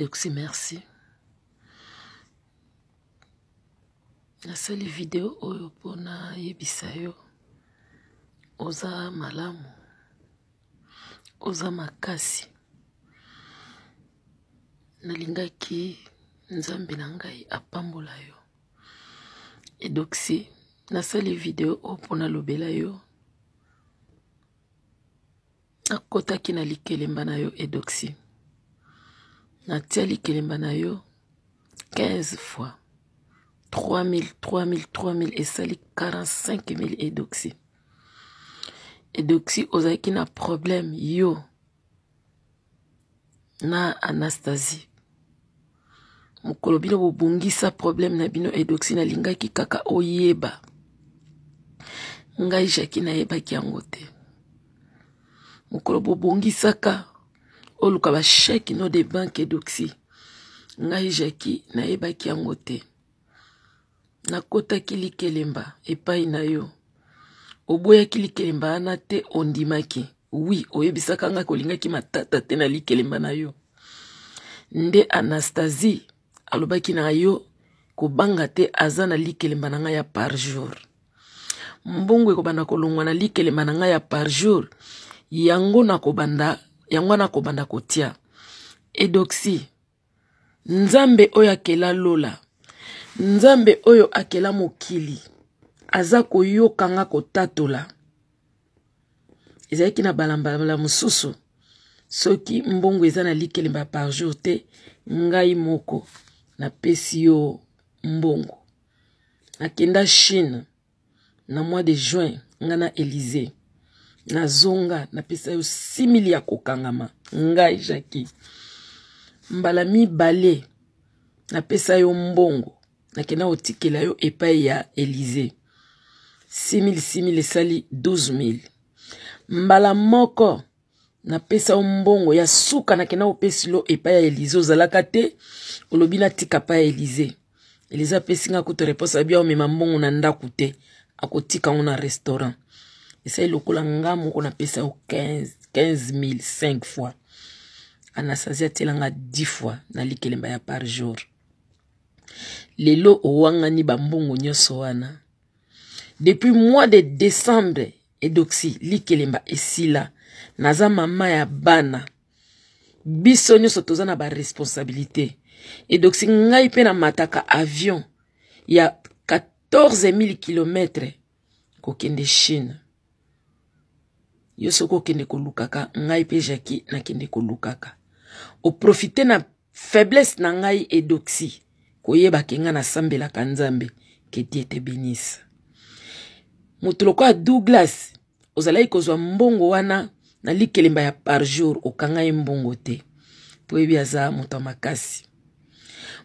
taxi merci nasali video oyo mpona yebisa yo oza malamu oza makasi nalingaki nzambe na ngai apambola yo edoxi nasali video oyo mpona lobela yo akotaki na likelemba na yo edoxi natia likelemba na yo 15 fois 3000 3000 3000 esali 45000 edoxi edoxi ozalaki na problème yo na anastasie mokolo bino bobongisa problème na bino edoxi nalingaki kaka oyeba ngai jaki nayebaki yango te mokolo bobongisaka oluka basheki no de banke doxi ngai jaki nayebaki yango te nakotaki likelemba epai na yo oboyaki likelemba wana te ondimaki wi oyebisaka ngai kolingaki matata te na likelemba na yo nde anastasie alobaki na yo kobanga te aza na likelemba na ngai ya par jour mbongo ekobanda kolongwa na likelemba na ngai ya par jour yango nakobanda yango wana kobanda kotia edoxi nzambe oyo akela lola nzambe oyo akela mokili aza koyoka nga kotatola ezalaki na balambala mosusu soki mbongo eza na likelemba par jour te ngai moko napesi yo mbongo nakenda chine na mois de juin ngai na élysée nazonga napesa yo simili ya kokangama ngai jaki mbala mibale napesa yo mbongo nakenda kotikela yo epai ya elize 6000 esali 12000 mbala moko napesa yo mbongo ya suka nakenda kopesilo epai ya elize ozalaka te olobi natika pa ya elize elize apesinga kuta reponse abi aomema mbongo na ndako te akotika ngo na restaurant esali lokola nga moko napesa yo 15 000 5 fois anastasie atielanga 10 fois na likelemba ya par jour lelo owangani bambongo nyonso wana depuis mois de décembre edoksi likelemba esila naza mama ya bana biso nyonso toza na baresponsabilité edoksi ngai mpe namataka avion ya 14 000 kilometre kokende chine yo soki okende kolukaka ngai mpe jaki nakende kolukaka oprofite na faiblesse na ngai edoxi koyeba ke ngai nasambelaka nzambe ke die te benisa moto lokola douglas ozalaki kozwa mbongo wana na likelemba ya par jour okanga ye mbongo te toyebi aza moto ya makasi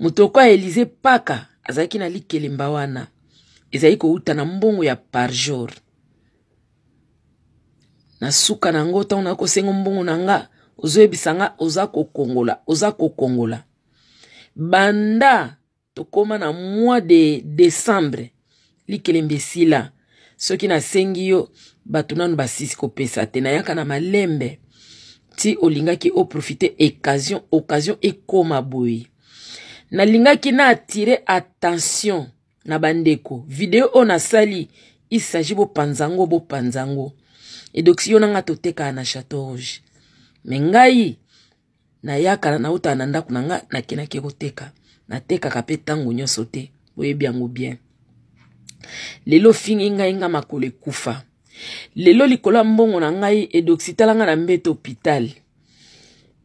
moto lokola elize paka azalaki na likelemba wana ezalaki kowuta na mbongo ya par jour na suka na yango ntango na kosenga mbongo na nga ozoyebisa nga oza kokongola oza kokongola banda tokóma na mois de décembre likelembe esila soki nasengi yo bato nanu basisi kopesa te nayaka na malembe ti olingaki oprofite occasion occasion ekóma boye nalingaki na atire attention na bandeko video oyo nasali isagi bopanza ngo bopanza ngo edoxiyo na nga totekaka na chateau rouge me ngai nayaka nautaka na ndako na nga nakendaki koteka natekaka mpe ntango nyonso te boyebi yango bien lelo fingi ngai nga makolo ekufa lelo likolo ya mbongo na ngai edoxi talanga na mbeto hopital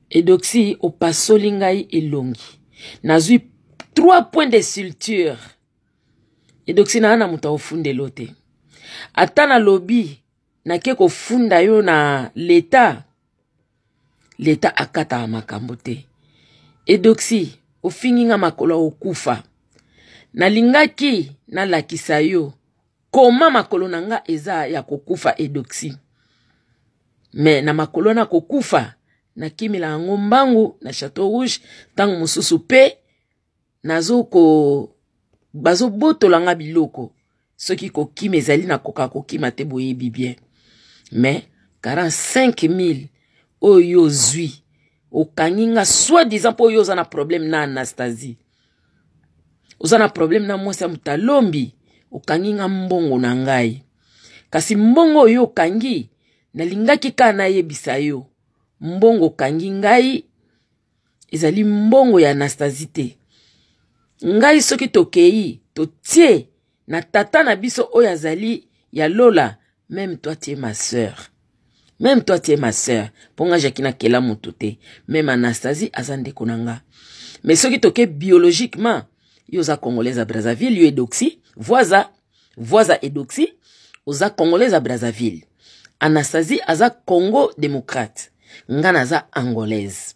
edoxi opasoli ngai elongi nazwi 3 point de sulture edoxi naa na moto aofundelo te ata nalobi nake kofunda yo na leta leta akataka makambo te edoksi ofingi nga makolo ya kokufa nalingaki nalakisa yo koma makolo na nga eza ya kokufa edoksi me na makolo na kokufa nakimela yango mbangu na chateau rouge ntango mosusu mpe nazoko bazobotola nga biloko soki kokima ezali na koka kokima te boyebi bien me 45 000 oyo ozwi okangi nga soi-disant mpo oyo oza na probleme na anastasie oza na probleme na mwasi ya moto alombi okangi nga mbongo na ngai kasi mbongo oyo okangi nalingaki kaka nayebisa yo mbongo okangi ngai ezali mbongo ya anastasie te ngai soki tokei totie na tata na biso oyo azali ya lola Même toi, tu es ma sœur. Même toi, tu es ma sœur. Ponga Jakina Kela Moutoute. Même Anastasie Azande Konanga. Mais ce qui toque biologiquement, yoza congolaise à Brazzaville, yo edoxi, voisa, voisa edoxi, oza congolaise à Brazzaville. Anastasie aza Congo démocrate. Ngana aza angolaise.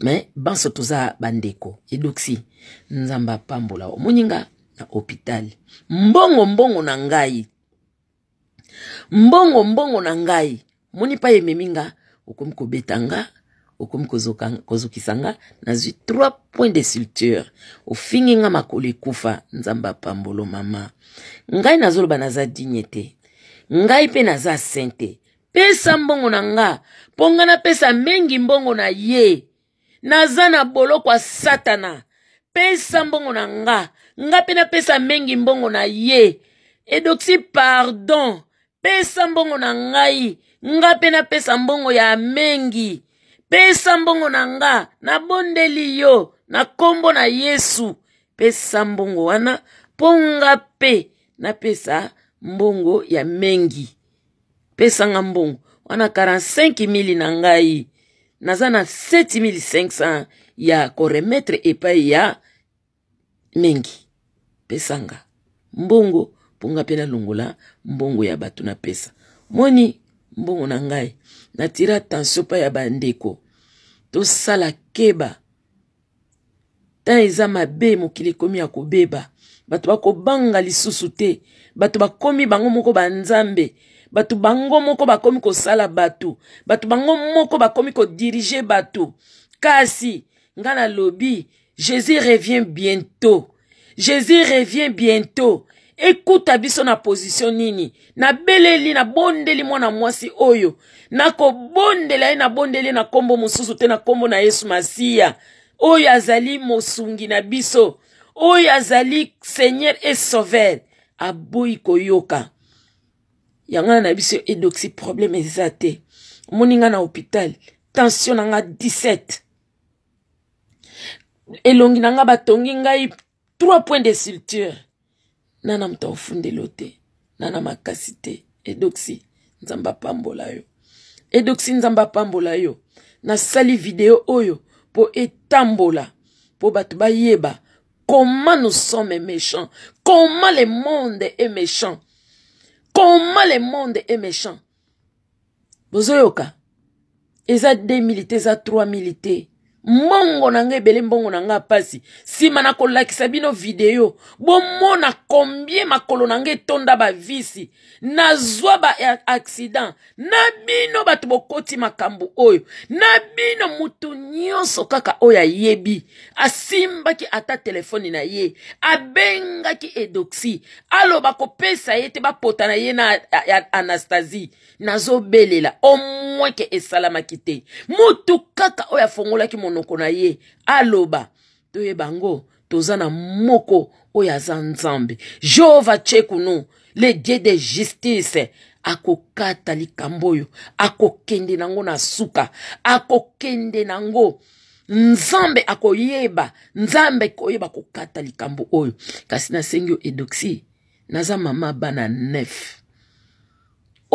Mais banso toza bandeko, edoxi, nzamba pambola. Moninga na hôpital. Mbongo mbongo na ngai, mbongo mbongo na ngai moni pa ememi nga okomi kobeta nga okomi kozokisa nga nazwi 3 point de sulture ofingi nga makolo ekufa nzambe apambolo mama ngai nazoloba naza digne te ngai mpe naza sente pesa mbongo na nga mpo nga napesa mengi mbongo na ye naza na boloko ya satana pesa mbongo na nga nga mpe napesa mengi mbongo na ye edoksi pardon pesa mbongo na ngai nga mpe napesa mbongo ya mengi pesa mbongo na nga nabondeli yo na nkombo na yesu pesa mbongo wana mpo nga mpe napesa mbongo ya mengi pesanga mbongo wana 45000 na ngai naza na 7500 ya koremetre epai ya mengi pesanga mbongo mpo nga mpe nalongola mbongo ya bato na pesa moni mbongo na ngai natira attention mpa ya bandeko tosala keba tan eza mabe mokili ekomi ya kobeba bato bakobanga lisusu te bato bakomi bango moko banzambe bato bango moko bakomi kosala bato bato bango moko bakomi kodirige bato kasi ngai nalobi jésus revient bientôt jésus revient bientôt ekuta biso na pozisio nini nabeleli nabondeli mwana mwasi oyo nakobondela ye nabondeli na nkombo mosusu te na nkombo na yesu masiya oyo azali mosungi na biso oyo azali seigneur e sauver aboyi koyoka yango na na biso edoksi probleme eza te omoni nga na hôpital tension na nga 17 elongi na nga batongi ngai 3 point de sulture nana moto ofundelo te nana makasi te edoksi nzambe apambola yo edoksi nzambe apambola yo nasali video oyo mpo etambola mpo bato bayeba comment nous sommes méchants comment le monde est méchant comment le monde est méchant bozoyoka eza 2000 te eza 3000 te mbongo na ngai ebele mbongo na ngai apasi nsima na kolakisa bino video bomona kombie makolo na ngai etonda bavisi nazwa ba accident na bino bato bokoti makambo oyo na bino motu nyonso kaka oyo ayebi asimbaki ata telefone na ye abengaki edoxi aloba kopesa ye te bapota na ye na anastasie nazobelela omweke esalamaki te motu kaka oyo afongolaki monoko na ye aloba toyeba ngo toza na moko oyo aza nzambe jehova tie kuno le dieu de justice akokata likambo oyo akokende nango na suka akokende nango nzambe akoyeba nzambe akoyeba kokata likambo oyo kasi nasengi yo edoxi naza mama bana nef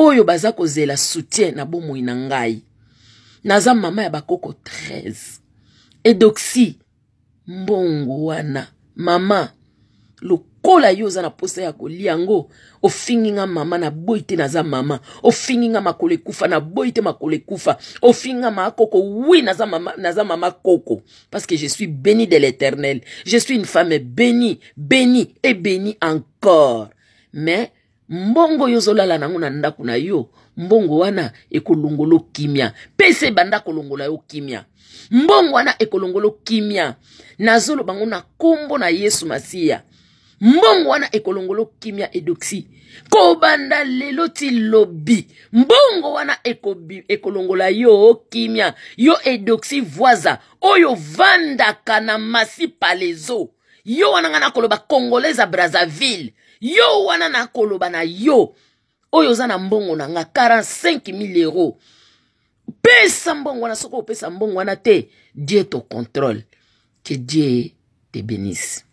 oyo baza kozela soutien na bomoi na ngai naza mama ya bakoko 13 edoxi mbongo wana mama lokola yo oza na posa ya kolia yango ofingi mama na boite na za mama ofinginga makole kufa na boite makole kufa ofinga makoko nga oui za mama naza mama, mama koko parce que je suis béni de l'éternel je suis une femme bénie bénie et bénie encore mais mbongo oyo ozolala nango na ndako na yo mbongo wana ekolongola okimia pese ebanda kolongola yo kimia mbongo wana ekolongola okimia nazoloba ngo na nkombo na yesu masiya mbongo wana ekolongola okimia edoksi kobanda lelo ti lobi mbongo wana ekolongola yo okimia yo edoksi voiza oyo vandaka na masi palezo yo wana ngai nakoloba congolaise a brazzaville yo wana nakoloba na yo oyo oza na mbongo na nga 45000 euro pesa mbongo wana soki opesa mbongo wana te dieu to contrôle ke dieu te bénisse